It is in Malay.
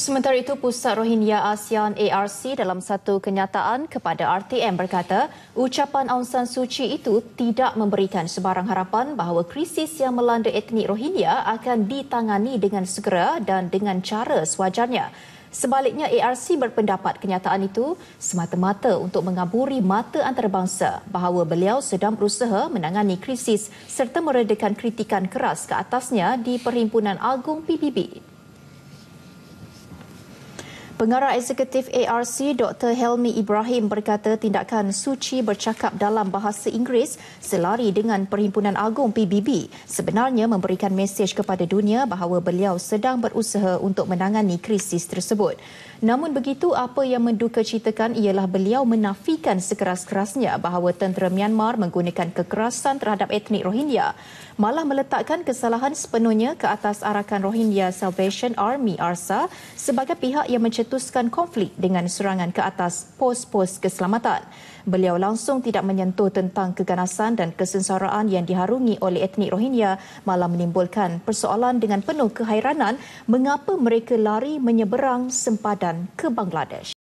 Sementara itu, Pusat Rohingya ASEAN ARC dalam satu kenyataan kepada RTM berkata, ucapan Aung San Suu Kyi itu tidak memberikan sebarang harapan bahawa krisis yang melanda etnik Rohingya akan ditangani dengan segera dan dengan cara sewajarnya. Sebaliknya, ARC berpendapat kenyataan itu semata-mata untuk mengaburi mata antarabangsa bahawa beliau sedang berusaha menangani krisis serta meredakan kritikan keras ke atasnya di Perhimpunan Agung PBB. Pengarah eksekutif ARC Dr. Helmi Ibrahim berkata tindakan suci bercakap dalam bahasa Inggeris selari dengan Perhimpunan Agung PBB sebenarnya memberikan mesej kepada dunia bahawa beliau sedang berusaha untuk menangani krisis tersebut. Namun begitu, apa yang menduka citakan ialah beliau menafikan sekeras-kerasnya bahawa tentera Myanmar menggunakan kekerasan terhadap etnik Rohingya malah meletakkan kesalahan sepenuhnya ke atas arakan Rohingya Salvation Army ARSA sebagai pihak yang mencetak mencetuskan konflik dengan serangan ke atas pos-pos keselamatan. Beliau langsung tidak menyentuh tentang keganasan dan kesengsaraan yang diharungi oleh etnik Rohingya malah menimbulkan persoalan dengan penuh kehairanan mengapa mereka lari menyeberang sempadan ke Bangladesh.